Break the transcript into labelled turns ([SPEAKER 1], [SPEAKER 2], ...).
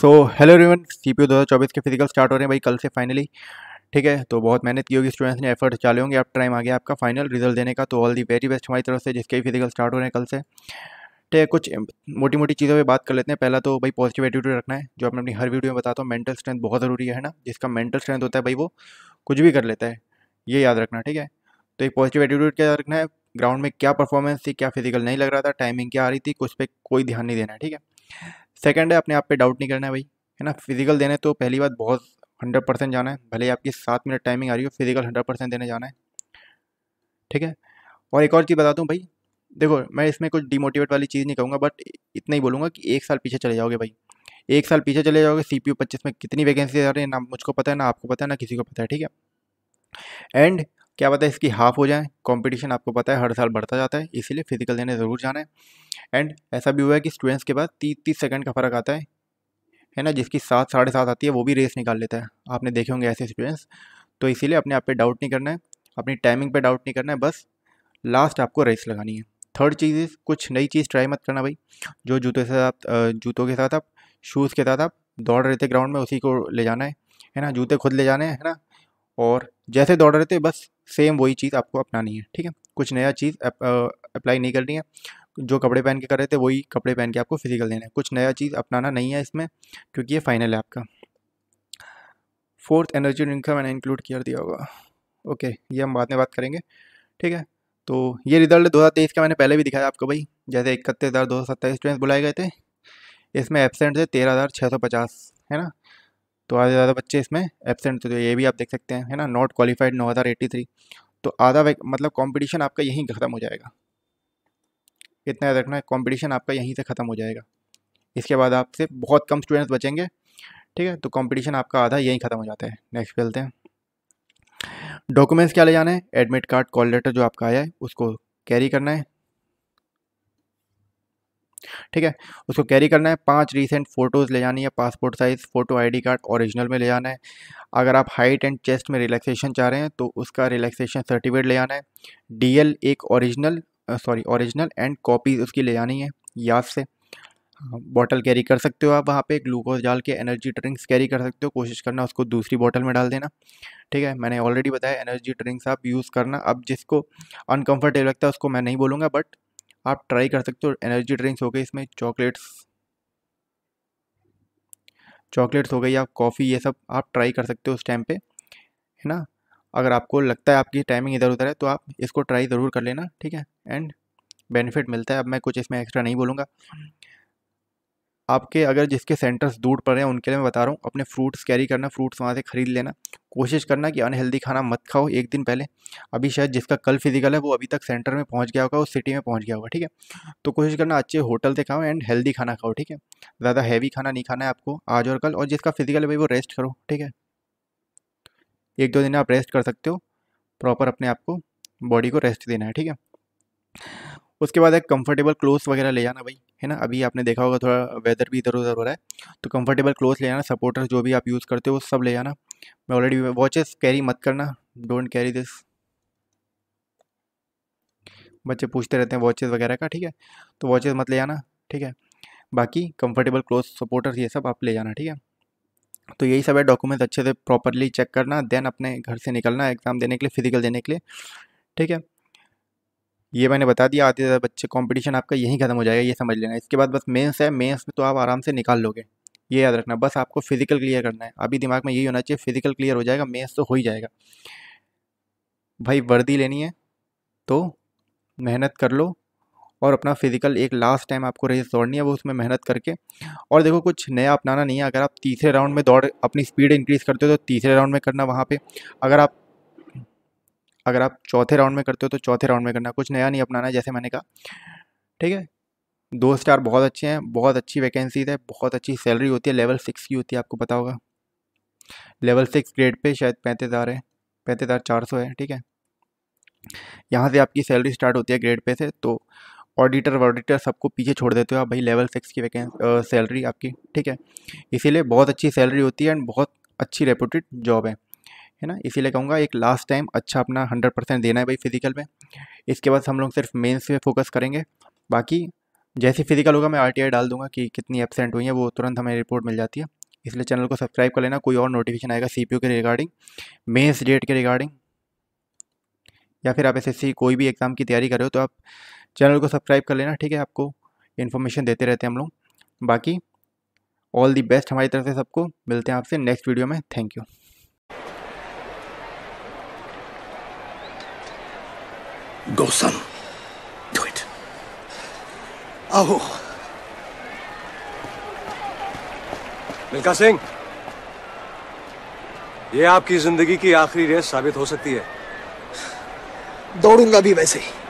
[SPEAKER 1] So hello रिवन C P दो हज़ार चौबीस के फिजिकल स्टार्ट हो रहे हैं भाई कल से फाइनली ठीक है तो बहुत मेहनत की होगी स्टूडेंट्स ने एफर्ट चाले होंगे आप टाइम आ गया आपका फाइनल रिजल्ट देने का तो ऑल दी वेरी बेस्ट हमारी तरफ से जिसके भी फिजिकल स्टार्ट हो रहे हैं कल से ठीक है कुछ मोटी मोटी चीज़ों पे बात कर लेते हैं पहला तो भाई पॉजिटिव एटीट्यूड रखना है जो आपने अपनी हर वीडियो में बताता हूँ मेंटल स्ट्रेंथ बहुत ज़रूरी है ना जिसका मेंटल स्ट्रेंथ होता है भाई वो कुछ भी कर लेता है ये याद रखना ठीक है तो एक पॉजिटिव एटीट्यूड क्या रखना है ग्राउंड में क्या परफॉर्मेंस थी क्या फिजिकल नहीं लग रहा था टाइमिंग क्या आ रही थी कुछ पर कोई ध्यान नहीं देना है ठीक है सेकेंड है अपने आप पे डाउट नहीं करना है भाई है ना फिजिकल देने तो पहली बात बहुत हंड्रेड परसेंट जाना है भले ही आपकी सात मिनट टाइमिंग आ रही हो फिजिकल हंड्रेड परसेंट देने जाना है ठीक है और एक और चीज़ बताता हूँ भाई देखो मैं इसमें कुछ डिमोटिवेट वाली चीज़ नहीं कहूँगा बट इतना ही बोलूँगा कि एक साल पीछे चले जाओगे भाई एक साल पीछे चले जाओगे सी पी में कितनी वैकेंसी आ रही है ना मुझको पता है ना आपको पता है ना किसी को पता है ठीक है एंड क्या पता है इसकी हाफ़ हो जाए कंपटीशन आपको पता है हर साल बढ़ता जाता है इसीलिए फिजिकल देने ज़रूर जाना है एंड ऐसा भी हुआ है कि स्टूडेंट्स के पास तीस तीस सेकेंड का फ़र्क आता है है ना जिसकी सात साढ़े सात आती है वो भी रेस निकाल लेता है आपने देखे होंगे ऐसे स्टूडेंट्स तो इसीलिए अपने आप पे डाउट नहीं करना है अपनी टाइमिंग पे डाउट नहीं करना है बस लास्ट आपको रेस लगानी है थर्ड चीज़ इस कुछ नई चीज़ ट्राई मत करना भाई जो जूते से आप जूतों के साथ आप शूज़ के साथ आप दौड़ रहे थे ग्राउंड में उसी को ले जाना है है ना जूते खुद ले जाने हैं है ना और जैसे दौड़ रहे थे बस सेम वही चीज़ आपको अपनानी है ठीक है कुछ नया चीज़ अप्लाई नहीं करनी है जो कपड़े पहन के कर रहे थे वही कपड़े पहन के आपको फिजिकल देना है कुछ नया चीज़ अपनाना नहीं है इसमें क्योंकि ये फाइनल है आपका फोर्थ एनर्जी ड्रिंक का मैंने इंक्लूड कर दिया होगा ओके ये हम बाद में बात करेंगे ठीक है तो ये रिजल्ट दो हज़ार तेईस का मैंने पहले भी दिखाया आपको भाई जैसे इकतीस हज़ार दो सौ सत्ताईस स्टूडेंट्स बुलाए गए थे इसमें एबसेंट थे तेरह हज़ार छः सौ पचास है ना तो आधे ज़्यादा बच्चे इसमें एबसेंट थे तो ये भी आप देख सकते हैं है ना नॉट क्वालिफाइड नौ हज़ार एट्टी थ्री तो आधा मतलब कंपटीशन आपका यहीं ख़त्म हो जाएगा इतना याद रखना है कॉम्पिटिशन आपका यहीं से ख़त्म हो जाएगा इसके बाद आपसे बहुत कम स्टूडेंट्स बचेंगे ठीक है तो कंपटीशन आपका आधा यहीं ख़त्म हो जाता है नेक्स्ट चलते हैं डॉक्यूमेंट्स क्या ले जाना है एडमिट कार्ड कॉल लेटर जो आपका आया है उसको कैरी करना है ठीक है उसको कैरी करना है पांच रीसेंट फ़ोटोज़ ले जानी है passport size photo ID card original में ले जाना है अगर आप हाइट एंड चेस्ट में रिलैक्सेशन चाह रहे हैं तो उसका रिलैक्सेशन सर्टिफिकेट ले आना है डी एक original sorry original and copies उसकी ले जानी है याद से बॉटल हाँ, कैरी कर सकते हो आप वहाँ पे ग्लूकोज डाल के एनर्जी ड्रिंक्स कैरी कर सकते हो कोशिश करना उसको दूसरी बॉटल में डाल देना ठीक है मैंने ऑलरेडी बताया एनर्जी ड्रिंक्स आप यूज़ करना अब जिसको अनकंफर्टेबल लगता है उसको मैं नहीं बोलूँगा बट आप ट्राई कर सकते हो एनर्जी ड्रिंक्स हो गए इसमें चॉकलेट्स चॉकलेट्स हो गई या कॉफ़ी ये सब आप ट्राई कर सकते हो उस टाइम पे है ना अगर आपको लगता है आपकी टाइमिंग इधर उधर है तो आप इसको ट्राई ज़रूर कर लेना ठीक है एंड बेनिफिट मिलता है अब मैं कुछ इसमें एक्स्ट्रा नहीं बोलूँगा आपके अगर जिसके सेंटर्स दूर पर हैं उनके लिए मैं बता रहा हूँ अपने फ्रूट्स कैरी करना फ्रूट्स वहाँ से ख़रीद लेना कोशिश करना कि अनहेल्दी खाना मत खाओ एक दिन पहले अभी शायद जिसका कल फिजिकल है वो अभी तक सेंटर में पहुँच गया होगा उस सिटी में पहुँच गया होगा ठीक है तो कोशिश करना अच्छे होटल से खाओ एंड हेल्दी खाना खाओ ठीक है ज़्यादा हैवी खाना नहीं खाना है आपको आज और कल और जिसका फिजिकल है भाई वो रेस्ट करो ठीक है एक दो दिन आप रेस्ट कर सकते हो प्रॉपर अपने आप को बॉडी को रेस्ट देना है ठीक है उसके बाद एक कंफर्टेबल क्लोथ्स वगैरह ले जाना भाई है ना अभी आपने देखा होगा थोड़ा वेदर भी इधर उधर हो रहा है तो कंफर्टेबल क्लोथ ले जाना सपोर्टर जो भी आप यूज़ करते हो सब ले जाना मैं ऑलरेडी वॉचेस कैरी मत करना डोंट कैरी दिस बच्चे पूछते रहते हैं वॉचेस वगैरह का ठीक है तो वॉचेस मत ले जाना ठीक है बाकी कंफर्टेबल क्लोथ सपोर्टर्स ये सब आप ले जाना ठीक है तो यही सब है डॉक्यूमेंट्स अच्छे से प्रॉपरली चेक करना देन अपने घर से निकलना एग्ज़ाम देने के लिए फिजिकल देने के लिए ठीक है ये मैंने बता दिया आते ज़्यादा बच्चे कंपटीशन आपका यहीं ख़त्म हो जाएगा ये समझ लेना इसके बाद बस मेंस है मेंस में तो आप आराम से निकाल लोगे ये याद रखना बस आपको फिजिकल क्लियर करना है अभी दिमाग में यही होना चाहिए फिजिकल क्लियर हो जाएगा मेंस तो हो ही जाएगा भाई वर्दी लेनी है तो मेहनत कर लो और अपना फिजिकल एक लास्ट टाइम आपको रेस दौड़नी है वो उसमें मेहनत करके और देखो कुछ नया अपनाना नहीं है अगर आप तीसरे राउंड में दौड़ अपनी स्पीड इंक्रीज़ करते हो तो तीसरे राउंड में करना वहाँ पे अगर आप अगर आप चौथे राउंड में करते हो तो चौथे राउंड में करना कुछ नया नहीं अपनाना जैसे मैंने कहा ठीक है दो स्टार बहुत अच्छे हैं बहुत अच्छी वैकेंसीज है बहुत अच्छी सैलरी होती है लेवल सिक्स की होती है आपको पता होगा लेवल सिक्स ग्रेड पे शायद पैंतीस हज़ार है पैंतीस हज़ार चार सौ है ठीक है यहाँ से आपकी सैलरी स्टार्ट होती है ग्रेड पे से तो ऑडिटर वॉडिटर सबको पीछे छोड़ देते हो आप भाई लेवल सिक्स की वैकें सैलरी आपकी ठीक है इसीलिए बहुत अच्छी सैलरी होती है एंड बहुत अच्छी रेपूटेड जॉब है है ना इसीलिए कहूँगा एक लास्ट टाइम अच्छा अपना हंड्रेड परसेंट देना है भाई फिजिकल में इसके बाद हम लोग सिर्फ मेंस पे फोकस करेंगे बाकी जैसे फिजिकल होगा मैं आर डाल दूंगा कि कितनी एबसेंट हुई है वो तुरंत हमें रिपोर्ट मिल जाती है इसलिए चैनल को सब्सक्राइब कर लेना कोई और नोटिफिकेशन आएगा सी के रिगार्डिंग मेन्स डेट के रिगार्डिंग या फिर आप एस कोई भी एग्ज़ाम की तैयारी कर रहे हो तो आप चैनल को सब्सक्राइब कर लेना ठीक है आपको इन्फॉर्मेशन देते रहते हैं हम लोग बाकी ऑल दी बेस्ट हमारी तरफ से सबको मिलते हैं आपसे नेक्स्ट वीडियो में thank you Go, son. Do it. Aho. Milkha Singh ये आपकी जिंदगी की आखिरी रेस साबित हो सकती है दौड़ूंगा भी वैसे ही